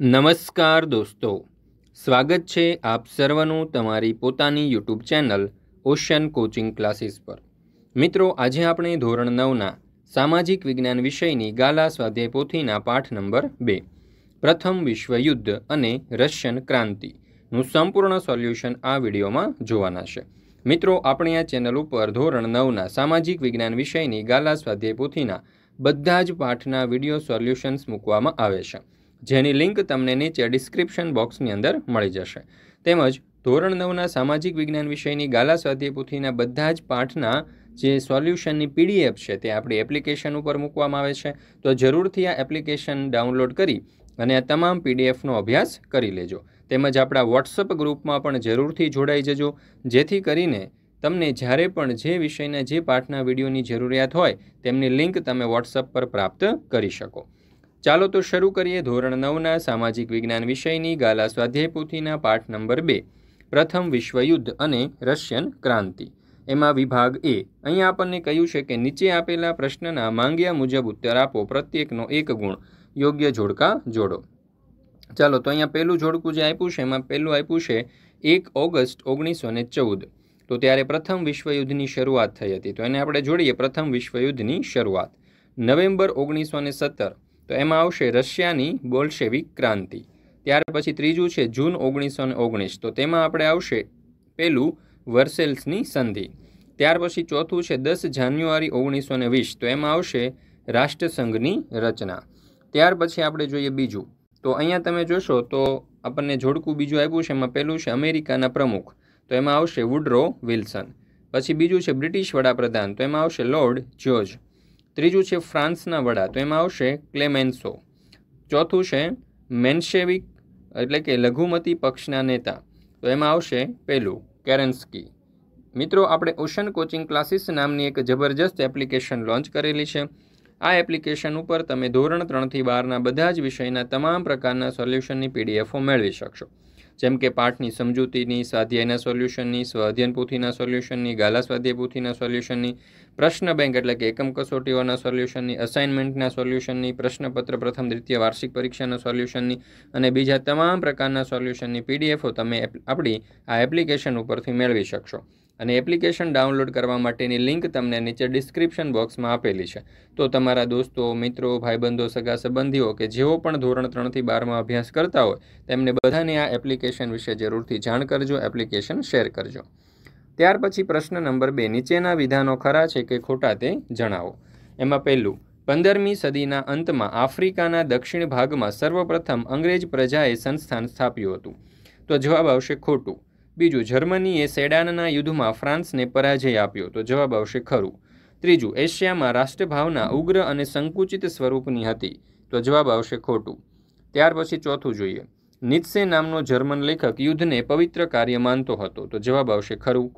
નમસ્કાર દોસ્તો સ્વાગત છે આપ સર્વનું તમારી પોતાની YouTube channel Ocean Coaching Classes પર મિત્રો આજે આપણે ધોરણ નવના સામાજિક વિજ્ઞાન વિષયની ગાલા સ્વાધ્યાય પોથીના પાઠ નંબર બે પ્રથમ વિશ્વયુદ્ધ અને રશિયન ક્રાંતિનું સંપૂર્ણ સોલ્યુશન આ વિડીયોમાં જોવાના છે મિત્રો આપણે આ ચેનલ ઉપર ધોરણ નવના સામાજિક વિજ્ઞાન વિષયની ગાલા સ્વાધ્યાય પોથીના બધા જ પાઠના વિડીયો સોલ્યુશન્સ મૂકવામાં આવે છે જેની લિંક તમને નીચે ડિસ્ક્રિપ્શન બોક્સની અંદર મળી જશે તેમજ ધોરણ નવના સામાજિક વિજ્ઞાન વિષયની ગાલા સ્વાધ્યાય બધા જ પાઠના જે સોલ્યુશનની પીડીએફ છે તે આપણી એપ્લિકેશન ઉપર મૂકવામાં આવે છે તો જરૂરથી આ એપ્લિકેશન ડાઉનલોડ કરી અને આ તમામ પીડીએફનો અભ્યાસ કરી લેજો તેમજ આપણા વોટ્સઅપ ગ્રુપમાં પણ જરૂરથી જોડાઈ જજો જેથી કરીને તમને જ્યારે પણ જે વિષયના જે પાઠના વિડીયોની જરૂરિયાત હોય તેમની લિંક તમે વોટ્સઅપ પર પ્રાપ્ત કરી શકો ચાલો તો શરૂ કરીએ ધોરણ નવના સામાજિક વિજ્ઞાન વિષયની ગાલા સ્વાધ્યાય પોથીના પાઠ નંબર બે પ્રથમ વિશ્વયુદ્ધ અને રશિયન ક્રાંતિ એમાં વિભાગ એ અહીંયા આપણને કહ્યું છે કે નીચે આપેલા પ્રશ્નના માંગ્યા મુજબ ઉત્તર આપો પ્રત્યેકનો એક ગુણ યોગ્ય જોડકા જોડો ચાલો તો અહીંયા પહેલું જોડકું જે આપ્યું છે એમાં પહેલું આપ્યું છે એક ઓગસ્ટ ઓગણીસો ને ચૌદ તો ત્યારે પ્રથમ વિશ્વયુદ્ધની શરૂઆત થઈ હતી તો એને આપણે જોડીએ પ્રથમ વિશ્વયુદ્ધની શરૂઆત નવેમ્બર ઓગણીસો ને સત્તર તો એમાં આવશે રશિયાની બોલ્શેવિક ક્રાંતિ ત્યાર પછી ત્રીજું છે જૂન ઓગણીસો ને ઓગણીસ તો તેમાં આપણે આવશે પેલું વર્સેલ્સની સંધિ ત્યાર પછી ચોથું છે દસ જાન્યુઆરી ઓગણીસો ને વીસ તો એમાં આવશે રાષ્ટ્રસંઘની રચના ત્યાર પછી આપણે જોઈએ બીજું તો અહીંયા તમે જોશો તો આપણને જોડકું બીજું આપ્યું છે એમાં પહેલું છે અમેરિકાના પ્રમુખ તો એમાં આવશે વુડ્રો વિલ્સન પછી બીજું છે બ્રિટિશ વડાપ્રધાન તો એમાં આવશે લોર્ડ જ્યોર્જ ત્રીજું છે ફ્રાન્સના વડા તો એમાં આવશે ક્લેમેન્સો ચોથું છે મેન્શેવિક એટલે કે લઘુમતી પક્ષના નેતા તો એમાં આવશે પહેલું કેરન્સ્કી મિત્રો આપણે ઓશન કોચિંગ ક્લાસીસ નામની એક જબરજસ્ત એપ્લિકેશન લોન્ચ કરેલી છે આ એપ્લિકેશન ઉપર તમે ધોરણ ત્રણથી બહારના બધા જ વિષયના તમામ પ્રકારના સોલ્યુશનની પીડીએફો મેળવી શકશો જેમ કે પાઠની સમજૂતીની સ્વાધ્યાયના સોલ્યુશનની સ્વાધ્યન પોથીના સોલ્યુશનની ગાલા સ્વાધ્યાય પોથીના સોલ્યુશનની પ્રશ્ન બેંક એટલે કે એકમ કસોટીઓના સોલ્યુશનની અસાઇનમેન્ટના સોલ્યુશનની પ્રશ્નપત્ર પ્રથમ દ્વિતીય વાર્ષિક પરીક્ષાના સોલ્યુશનની અને બીજા તમામ પ્રકારના સોલ્યુશનની પીડીએફો તમે આપણી આ એપ્લિકેશન ઉપરથી મેળવી શકશો અને એપ્લિકેશન ડાઉનલોડ કરવા માટેની લિંક તમને નીચે ડિસ્ક્રિપ્શન બોક્સમાં આપેલી છે તો તમારા દોસ્તો મિત્રો ભાઈબંધો સગા સંબંધીઓ કે જેઓ પણ ધોરણ ત્રણથી બારમાં અભ્યાસ કરતા હોય તેમને બધાને આ એપ્લિકેશન વિશે જરૂરથી જાણ કરજો એપ્લિકેશન શેર કરજો ત્યાર પછી પ્રશ્ન નંબર બે નીચેના વિધાનો ખરા છે કે ખોટા તે જણાવો એમાં પહેલું પંદરમી સદીના અંતમાં આફ્રિકાના દક્ષિણ ભાગમાં સર્વપ્રથમ અંગ્રેજ પ્રજાએ સંસ્થાન સ્થાપ્યું હતું તો જવાબ આવશે ખોટું બીજું જર્મનીએ સેડાનના યુદ્ધમાં ફ્રાન્સને પરાજય આપ્યો તો જવાબ આવશે ખરું ત્રીજું એશિયામાં રાષ્ટ્રભાવના ઉગ્ર અને સંકુચિત સ્વરૂપની હતી તો જવાબ આવશે ખોટું ત્યાર પછી ચોથું જોઈએ નિત્સે નામનો જર્મન લેખક યુદ્ધને પવિત્ર કાર્ય માનતો હતો તો જવાબ આવશે ખરું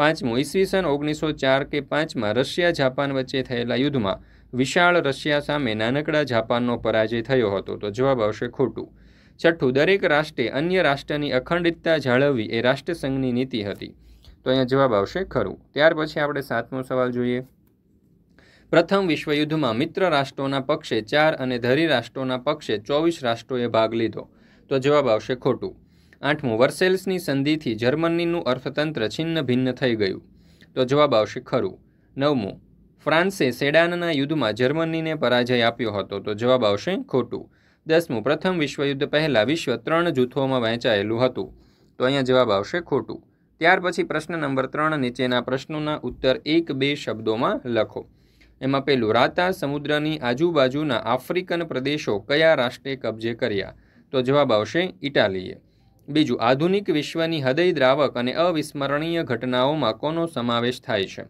પાંચમું ઈસવીસન ઓગણીસો ચાર કે પાંચમાં રશિયા જાપાન વચ્ચે થયેલા યુદ્ધમાં વિશાળ રશિયા સામે નાનકડા જાપાનનો પરાજય થયો હતો તો જવાબ આવશે ખોટું છઠ્ઠું દરેક રાષ્ટ્રે અન્ય રાષ્ટ્રની અખંડિતતા જાળવવી એ રાષ્ટ્રસંઘની નીતિ હતી તો અહીંયા જવાબ આવશે ખરું ત્યાર પછી આપણે સાતમો સવાલ જોઈએ પ્રથમ વિશ્વયુદ્ધમાં મિત્ર રાષ્ટ્રોના પક્ષે ચાર અને ધરી રાષ્ટ્રોના પક્ષે ચોવીસ રાષ્ટ્રોએ ભાગ લીધો તો જવાબ આવશે ખોટું આઠમું વર્સેલ્સની સંધિથી જર્મનીનું અર્થતંત્ર છિન્ન ભિન્ન થઈ ગયું તો જવાબ આવશે ખરું નવમું ફ્રાન્સે સેડાનના યુદ્ધમાં જર્મનીને પરાજય આપ્યો હતો તો જવાબ આવશે ખોટું દસમું પ્રથમ વિશ્વયુદ્ધ પહેલાં વિશ્વ ત્રણ જૂથોમાં વહેંચાયેલું હતું તો અહીંયા જવાબ આવશે ખોટું ત્યાર પછી પ્રશ્ન નંબર ત્રણ નીચેના પ્રશ્નોના ઉત્તર એક બે શબ્દોમાં લખો એમાં પહેલું રાતા સમુદ્રની આજુબાજુના આફ્રિકન પ્રદેશો કયા રાષ્ટ્રે કબજે કર્યા તો જવાબ આવશે ઇટાલીએ બીજું આધુનિક વિશ્વની હૃદયદ્રાવક અને અવિસ્મરણીય ઘટનાઓમાં કોનો સમાવેશ થાય છે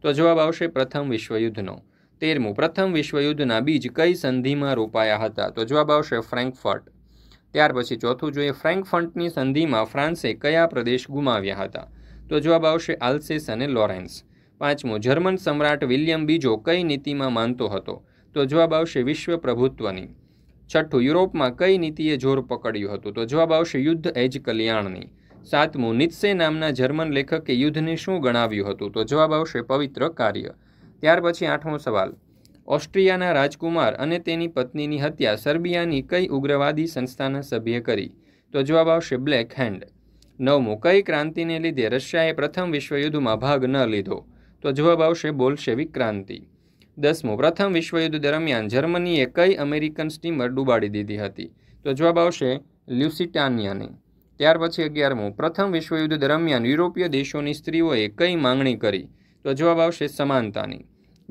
તો જવાબ આવશે પ્રથમ વિશ્વયુદ્ધનો તેરમું પ્રથમ વિશ્વયુદ્ધના બીજ કઈ સંધિમાં રોપાયા હતા તો જવાબ આવશે ફ્રેન્કફર્ટ ત્યાર પછી ચોથું જોઈએ ફ્રેન્કફર્ટની સંધિમાં ફ્રાન્સે કયા પ્રદેશ ગુમાવ્યા હતા તો જવાબ આવશે આલ્સેસ અને લોરેન્સ પાંચમું જર્મન સમ્રાટ વિલિયમ બીજો કઈ નીતિમાં માનતો હતો તો જવાબ આવશે વિશ્વ પ્રભુત્વની છઠ્ઠું યુરોપમાં કઈ નીતિએ જોર પકડ્યું હતું તો જવાબ આવશે યુદ્ધ એજ કલ્યાણની સાતમું નિત્સે નામના જર્મન લેખકે યુદ્ધને શું ગણાવ્યું હતું તો જવાબ આવશે પવિત્ર કાર્ય ત્યાર પછી આઠમો સવાલ ઓસ્ટ્રિયાના રાજકુમાર અને તેની પત્નીની હત્યા સર્બિયાની કઈ ઉગ્રવાદી સંસ્થાના સભ્યે કરી તો જવાબ આવશે બ્લેક હેન્ડ નવમો કઈ ક્રાંતિને લીધે રશિયાએ પ્રથમ વિશ્વયુદ્ધમાં ભાગ ન લીધો તો જવાબ આવશે બોલ્શેવિક ક્રાંતિ દસમું પ્રથમ વિશ્વયુદ્ધ દરમિયાન જર્મનીએ કઈ અમેરિકન સ્ટીમર ડૂબાડી દીધી હતી તો જવાબ આવશે લ્યુસિટાનિયાને ત્યાર પછી અગિયારમું પ્રથમ વિશ્વયુદ્ધ દરમિયાન યુરોપીય દેશોની સ્ત્રીઓએ કઈ માંગણી કરી તો જવાબ આવશે સમાનતાની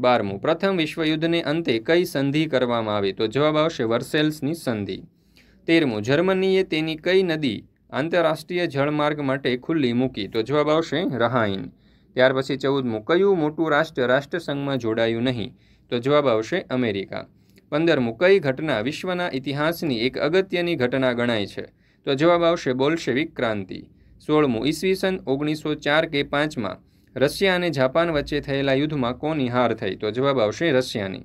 બારમું પ્રથમ વિશ્વયુદ્ધને અંતે કઈ સંધિ કરવામાં આવી તો જવાબ આવશે વર્સેલ્સની સંધિ તેરમું જર્મનીએ તેની કઈ નદી આંતરરાષ્ટ્રીય જળમાર્ગ માટે ખુલ્લી મૂકી તો જવાબ આવશે રહાઈન ત્યાર પછી ચૌદમું કયું મોટું રાષ્ટ્ર રાષ્ટ્રસંઘમાં જોડાયું નહીં તો જવાબ આવશે અમેરિકા પંદરમું કઈ ઘટના વિશ્વના ઇતિહાસની એક અગત્યની ઘટના ગણાય છે તો જવાબ આવશે બોલ્શેવિક ક્રાંતિ સોળમું ઈસવીસન ઓગણીસો ચાર કે પાંચમાં રશિયા અને જાપાન વચ્ચે થયેલા યુદ્ધમાં કોની હાર થઈ તો જવાબ આવશે રશિયાની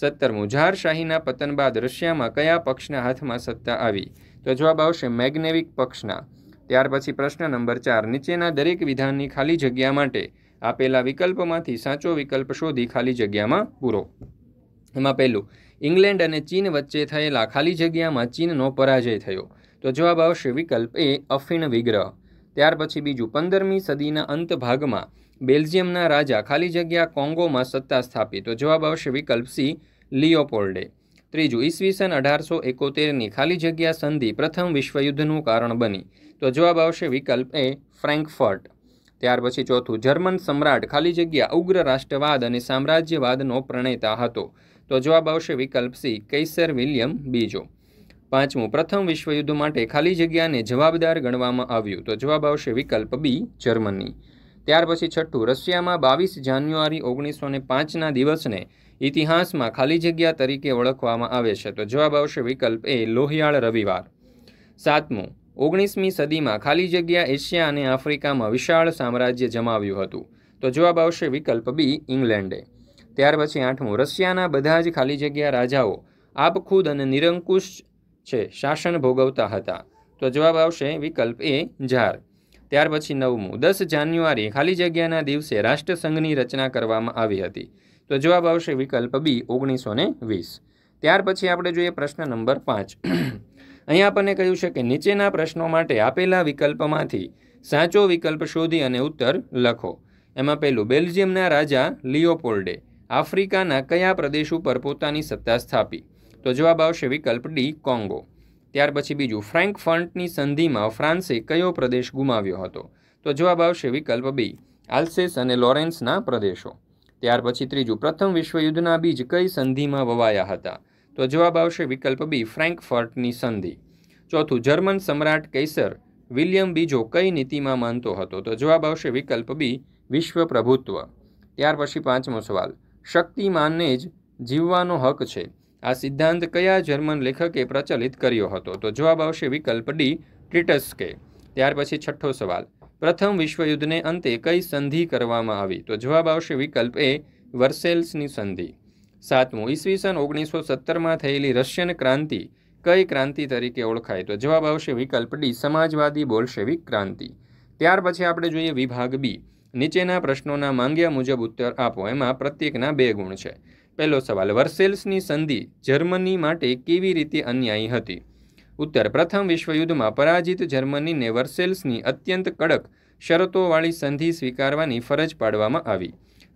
સત્તરમું જારશાહીના પતન બાદ રશિયામાં કયા પક્ષના હાથમાં સત્તા આવી તો જવાબ આવશે મેગ્નેવિક પક્ષના ત્યાર પછી પ્રશ્ન નંબર ચાર નીચેના દરેક વિધાનની ખાલી જગ્યા માટે આપેલા વિકલ્પમાંથી સાચો વિકલ્પ શોધી ખાલી જગ્યામાં પૂરો એમાં પહેલું ઇંગ્લેન્ડ અને ચીન વચ્ચે થયેલા ખાલી જગ્યામાં ચીનનો પરાજય થયો તો જવાબ આવશે વિકલ્પ એ અફીણ વિગ્રહ ત્યાર પછી બીજું પંદરમી સદીના અંત ભાગમાં બેલ્જિયમના રાજા ખાલી જગ્યા કોંગોમાં સત્તા સ્થાપી તો જવાબ આવશે વિકલ્પ સી લિયોપોલ્ડે ત્રીજું ઈસવીસન અઢારસો એકોતેરની ખાલી જગ્યા સંધિ પ્રથમ વિશ્વયુદ્ધનું કારણ બની તો જવાબ આવશે વિકલ્પ એ ફ્રેન્કફર્ટ ત્યાર પછી ચોથું જર્મન સમ્રાટ ખાલી જગ્યા ઉગ્ર રાષ્ટ્રવાદ અને સામ્રાજ્યવાદનો પ્રણેતા હતો તો જવાબ આવશે વિકલ્પ સી કૈસર વિલિયમ બીજો પાંચમું પ્રથમ વિશ્વયુદ્ધ માટે ખાલી જગ્યાને જવાબદાર ગણવામાં આવ્યું તો જવાબ આવશે વિકલ્પ બી જર્મની ત્યાર પછી છઠ્ઠું રશિયામાં બાવીસ જાન્યુઆરી ઓગણીસો ને પાંચના દિવસને ઇતિહાસમાં ખાલી જગ્યા તરીકે ઓળખવામાં આવે છે તો જવાબ આવશે વિકલ્પ એ લોહિયાળ રવિવાર સાતમું ઓગણીસમી સદીમાં ખાલી જગ્યા એશિયા અને આફ્રિકામાં વિશાળ સામ્રાજ્ય જમાવ્યું હતું તો જવાબ આવશે વિકલ્પ બી ઇંગ્લેન્ડે ત્યાર પછી આઠમું રશિયાના બધા જ ખાલી જગ્યા રાજાઓ આપખુદ અને નિરંકુશ છે શાસન ભોગવતા હતા તો જવાબ આવશે વિકલ્પ એ ઝાર ત્યાર પછી નવમું દસ જાન્યુઆરી ખાલી જગ્યાના દિવસે રાષ્ટ્રસંઘની રચના કરવામાં આવી હતી તો જવાબ આવશે વિકલ્પ બી ઓગણીસો ને વીસ ત્યાર પછી આપણે જોઈએ પ્રશ્ન નંબર પાંચ અહીં આપણને કહ્યું છે કે નીચેના પ્રશ્નો માટે આપેલા વિકલ્પમાંથી સાચો વિકલ્પ શોધી અને ઉત્તર લખો એમાં પહેલું બેલ્જિયમના રાજા લિયોપોલ્ડે આફ્રિકાના કયા પ્રદેશ ઉપર પોતાની સત્તા સ્થાપી તો જવાબ આવશે વિકલ્પ ડી કોંગો ત્યાર પછી બીજું ફ્રેન્ક ફંટની સંધિમાં ફ્રાન્સે કયો પ્રદેશ ગુમાવ્યો હતો તો જવાબ આવશે વિકલ્પ બી આલ્સેસ અને લોરેન્સના પ્રદેશો ત્યાર પછી ત્રીજું પ્રથમ વિશ્વયુદ્ધના બીજ કઈ સંધિમાં વવાયા હતા તો જવાબ આવશે વિકલ્પ બી ફ્રેન્કફર્ટની સંધિ ચોથું જર્મન સમ્રાટ કૈસર વિલિયમ બીજો કઈ નીતિમાં માનતો હતો તો જવાબ આવશે વિકલ્પ બી વિશ્વ પ્રભુત્વ ત્યાર પછી પાંચમો સવાલ શક્તિમાનને જ જીવવાનો હક છે આ સિદ્ધાંત કયા જર્મન લેખકે પ્રચલિત કર્યો હતો તો જવાબ આવશે વિકલ્પ ડી ટ્રિટસ્કે ત્યાર પછી છઠ્ઠો સવાલ પ્રથમ વિશ્વયુદ્ધને અંતે કઈ સંધિ કરવામાં આવી તો જવાબ આવશે વિકલ્પ એ વર્સેલ્સની સંધિ સાતમું ઈસવીસન ઓગણીસો સત્તરમાં થયેલી રશિયન ક્રાંતિ કઈ ક્રાંતિ તરીકે ઓળખાય તો જવાબ આવશે વિકલ્પ ડી સમાજવાદી બોલ્શેવિક ક્રાંતિ ત્યાર પછી આપણે જોઈએ વિભાગ બી નીચેના પ્રશ્નોના માંગ્યા મુજબ ઉત્તર આપો એમાં પ્રત્યેકના બે ગુણ છે પહેલો સવાલ વર્સેલ્સની સંધિ જર્મની માટે કેવી રીતે અન્યાયી હતી ઉત્તર પ્રથમ વિશ્વયુદ્ધમાં પરાજિત જર્મનીને વર્સેલ્સની અત્યંત કડક શરતોવાળી સંધિ સ્વીકારવાની ફરજ પાડવામાં આવી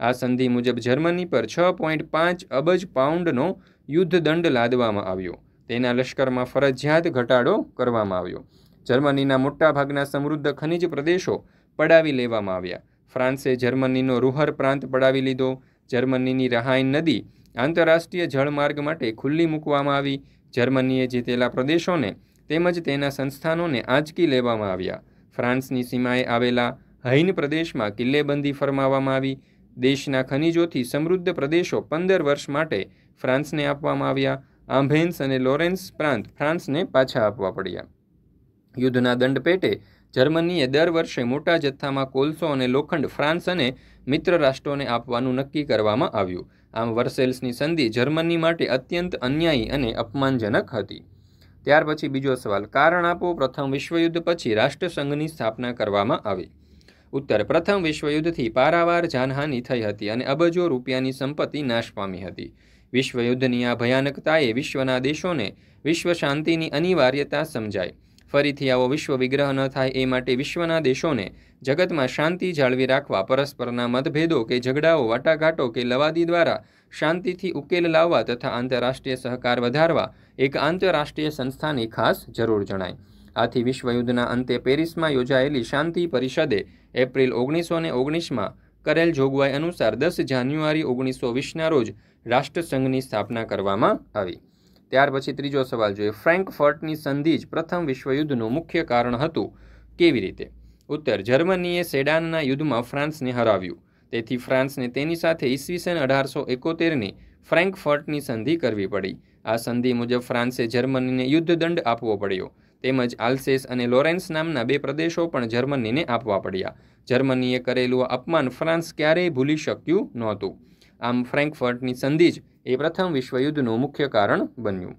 આ સંધિ મુજબ જર્મની પર છ પોઈન્ટ પાંચ અબજ પાઉન્ડનો યુદ્ધ દંડ લાદવામાં આવ્યો તેના લશ્કરમાં ફરજિયાત ઘટાડો કરવામાં આવ્યો જર્મનીના મોટાભાગના સમૃદ્ધ ખનિજ પ્રદેશો પડાવી લેવામાં આવ્યા ફ્રાન્સે જર્મનીનો રૂહર પ્રાંત પડાવી લીધો જર્મનીની રહાઇન નદી આંતરરાષ્ટ્રીય જળમાર્ગ માટે ખુલ્લી મૂકવામાં આવી જર્મનીએ જીતેલા પ્રદેશોને તેમજ તેના સંસ્થાનોને આંચકી લેવામાં આવ્યા ફ્રાન્સની સીમાએ આવેલા હૈન પ્રદેશમાં કિલ્લેબંધી ફરમાવવામાં આવી દેશના ખનિજોથી સમૃદ્ધ પ્રદેશો પંદર વર્ષ માટે ફ્રાન્સને આપવામાં આવ્યા આંભેન્સ અને લોરેન્સ પ્રાંત ફ્રાન્સને પાછા આપવા પડ્યા યુદ્ધના દંડ પેટે જર્મનીએ દર વર્ષે મોટા જથ્થામાં કોલસો અને લોખંડ ફ્રાન્સ અને મિત્ર રાષ્ટ્રોને આપવાનું નક્કી કરવામાં આવ્યું આમ વર્સેલ્સની સંધિ જર્મની માટે અત્યંત અન્યાયી અને અપમાનજનક હતી ત્યાર પછી બીજો સવાલ કારણ આપો પ્રથમ વિશ્વયુદ્ધ પછી રાષ્ટ્રસંઘની સ્થાપના કરવામાં આવી ઉત્તર પ્રથમ વિશ્વયુદ્ધથી પારાવાર જાનહાની થઈ હતી અને અબજો રૂપિયાની સંપત્તિ નાશ પામી હતી વિશ્વયુદ્ધની આ ભયાનકતાએ વિશ્વના દેશોને વિશ્વ શાંતિની અનિવાર્યતા સમજાય ફરીથી આવો વિશ્વ વિગ્રહ ન થાય એ માટે વિશ્વના દેશોને જગતમાં શાંતિ જાળવી રાખવા પરસ્પરના મતભેદો કે ઝઘડાઓ વાટાઘાટો કે લવાદી દ્વારા શાંતિથી ઉકેલ લાવવા તથા આંતરરાષ્ટ્રીય સહકાર વધારવા એક આંતરરાષ્ટ્રીય સંસ્થાની ખાસ જરૂર જણાય આથી વિશ્વયુદ્ધના અંતે પેરિસમાં યોજાયેલી શાંતિ પરિષદે એપ્રિલ ઓગણીસો ને ઓગણીસમાં કરેલ જોગવાઈ અનુસાર દસ જાન્યુઆરી ઓગણીસો વીસના રોજ રાષ્ટ્રસંઘની સ્થાપના કરવામાં આવી ત્યાર પછી ત્રીજો સવાલ જોઈએ ફ્રેન્કફર્ટની સંધિ જ પ્રથમ વિશ્વયુદ્ધનું મુખ્ય કારણ હતું કેવી રીતે ઉત્તર જર્મનીએ સેડાનના યુદ્ધમાં ફ્રાન્સને હરાવ્યું તેથી ફ્રાન્સને તેની સાથે ઈસવીસન અઢારસો એકોતેરની ફ્રેન્કફર્ટની સંધિ કરવી પડી આ સંધિ મુજબ ફ્રાન્સે જર્મનીને યુદ્ધ દંડ આપવો પડ્યો તેમજ આલ્સેસ અને લોરેન્સ નામના બે પ્રદેશો પણ જર્મનીને આપવા પડ્યા જર્મનીએ કરેલું અપમાન ફ્રાન્સ ક્યારેય ભૂલી શક્યું નહોતું આમ ફ્રેન્કફર્ટની સંધિ જ એ પ્રથમ વિશ્વયુદ્ધનું મુખ્ય કારણ બન્યું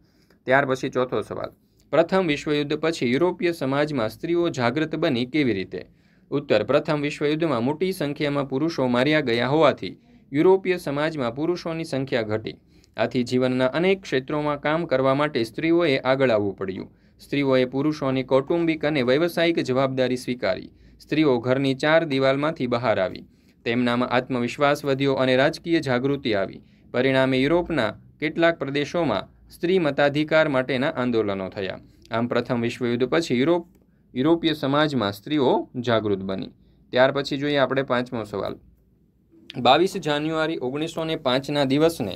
ત્યાર પછી ચોથો સવાલ પ્રથમ વિશ્વયુદ્ધ પછી યુરોપીય સમાજમાં સ્ત્રીઓ જાગૃત બની કેવી રીતે ઉત્તર પ્રથમ વિશ્વયુદ્ધમાં મોટી સંખ્યામાં પુરુષો માર્યા ગયા હોવાથી યુરોપીય સમાજમાં પુરુષોની સંખ્યા ઘટી આથી જીવનના અનેક ક્ષેત્રોમાં કામ કરવા માટે સ્ત્રીઓએ આગળ આવવું પડ્યું સ્ત્રીઓએ પુરુષોની કૌટુંબિક અને વ્યવસાયિક જવાબદારી સ્વીકારી સ્ત્રીઓ ઘરની ચાર દિવાલમાંથી બહાર આવી તેમનામાં આત્મવિશ્વાસ વધ્યો અને રાજકીય જાગૃતિ આવી પરિણામે યુરોપના કેટલાક પ્રદેશોમાં સ્ત્રી મતાધિકાર માટેના આંદોલનો થયા આમ પ્રથમ વિશ્વયુદ્ધ પછી યુરોપ યુરોપીય સમાજમાં સ્ત્રીઓ જાગૃત બની ત્યાર પછી જોઈએ આપણે પાંચમો સવાલ બાવીસ જાન્યુઆરી ઓગણીસો ને પાંચના દિવસને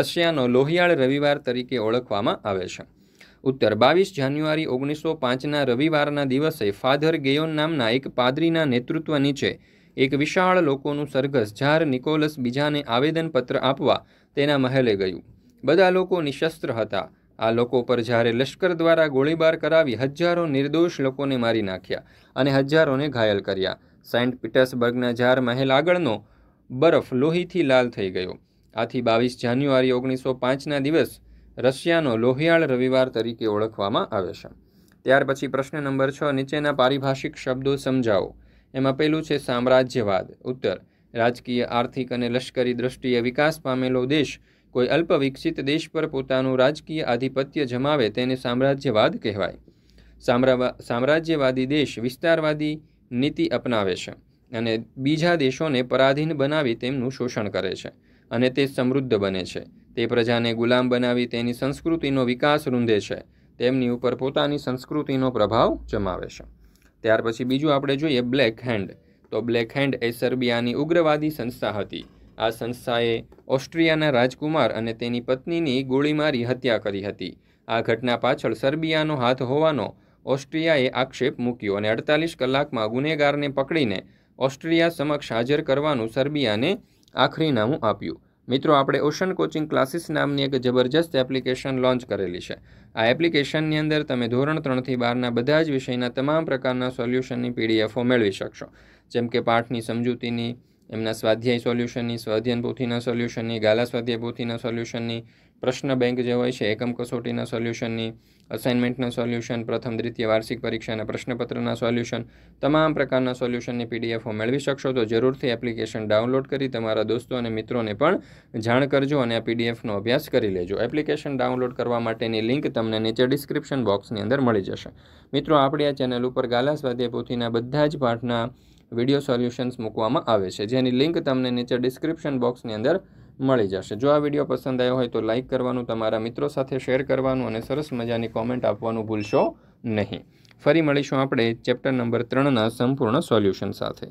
રશિયાનો લોહિયાળ રવિવાર તરીકે ઓળખવામાં આવે છે ઉત્તર બાવીસ જાન્યુઆરી ઓગણીસો પાંચના રવિવારના દિવસે ફાધર ગેયોન નામના એક પાદરીના નેતૃત્વ નીચે એક વિશાળ લોકોનું સરઘસ ઝાર નિકોલસ બીજાને આવેદનપત્ર આપવા તેના મહેલે ગયું બધા લોકો નિશસ્ત્ર હતા આ લોકો પર જ્યારે લશ્કર દ્વારા ગોળીબાર કરાવી હજારો નિર્દોષ લોકોને મારી નાખ્યા અને હજારોને ઘાયલ કર્યા સેન્ટ પીટર્સબર્ગના ઝાર મહેલ આગળનો બરફ લોહીથી લાલ થઈ ગયો આથી બાવીસ જાન્યુઆરી ઓગણીસો પાંચના દિવસ રશિયાનો લોહિયાળ રવિવાર તરીકે ઓળખવામાં આવે છે ત્યાર પછી પ્રશ્ન નંબર છ નીચેના પારિભાષિક શબ્દો સમજાવો એમાં પહેલું છે સામ્રાજ્યવાદ ઉત્તર રાજકીય આર્થિક અને લશ્કરી દ્રષ્ટિએ વિકાસ પામેલો દેશ કોઈ અલ્પ વિકસિત દેશ પર પોતાનું રાજકીય આધિપત્ય જમાવે તેને સામ્રાજ્યવાદ કહેવાય સામ્રાજ્યવાદી દેશ વિસ્તારવાદી નીતિ અપનાવે છે અને બીજા દેશોને પરાધીન બનાવી તેમનું શોષણ કરે છે અને તે સમૃદ્ધ બને છે તે પ્રજાને ગુલામ બનાવી તેની સંસ્કૃતિનો વિકાસ રૂંધે છે તેમની ઉપર પોતાની સંસ્કૃતિનો પ્રભાવ જમાવે છે ત્યાર પછી બીજું આપણે જોઈએ બ્લેક હેન્ડ તો બ્લેક હેન્ડ એ સર્બિયાની ઉગ્રવાદી સંસ્થા હતી આ સંસ્થાએ ઓસ્ટ્રિયાના રાજકુમાર અને તેની પત્નીની ગોળી મારી હત્યા કરી હતી આ ઘટના પાછળ સર્બિયાનો હાથ હોવાનો ઓસ્ટ્રિયાએ આક્ષેપ મૂક્યો અને અડતાલીસ કલાકમાં ગુનેગારને પકડીને ઓસ્ટ્રિયા સમક્ષ હાજર કરવાનું સર્બિયાને આખરીનામું આપ્યું મિત્રો આપણે ઓશન કોચિંગ ક્લાસીસ નામની એક જબરજસ્ત એપ્લિકેશન લોન્ચ કરેલી છે આ એપ્લિકેશનની અંદર તમે ધોરણ ત્રણથી બારના બધા જ વિષયના તમામ પ્રકારના સોલ્યુશનની પીડીએફો મેળવી શકશો જેમ કે પાઠની સમજૂતીની એમના સ્વાધ્યાય સોલ્યુશનની સ્વાધ્યાયન પોથીના સોલ્યુશનની ગાલા સ્વાધ્યાય પોથીના સોલ્યુશનની પ્રશ્ન બેંક જે હોય છે એકમ કસોટીના સોલ્યુશનની અસાઇનમેન્ટના સોલ્યુશન પ્રથમ દ્વિતીય વાર્ષિક પરીક્ષાના પ્રશ્નપત્રના સોલ્યુશન તમામ પ્રકારના સોલ્યુશનની પીડીએફો મેળવી શકશો તો જરૂરથી એપ્લિકેશન ડાઉનલોડ કરી તમારા દોસ્તો અને મિત્રોને પણ જાણ કરજો અને આ પીડીએફનો અભ્યાસ કરી લેજો એપ્લિકેશન ડાઉનલોડ કરવા માટેની લિંક તમને નીચે ડિસ્ક્રિપ્શન બોક્સની અંદર મળી જશે મિત્રો આપણી આ ચેનલ ઉપર ગાલા સ્વાધ્યાય પોથીના બધા જ પાઠના વિડીયો સોલ્યુશન્સ મૂકવામાં આવે છે જેની લિંક તમને નીચે ડિસ્ક્રિપ્શન બોક્સની અંદર મળી જશે જો આ વિડીયો પસંદ આવ્યો હોય તો લાઇક કરવાનું તમારા મિત્રો સાથે શેર કરવાનું અને સરસ મજાની કોમેન્ટ આપવાનું ભૂલશો નહીં ફરી મળીશું આપણે ચેપ્ટર નંબર ત્રણના સંપૂર્ણ સોલ્યુશન સાથે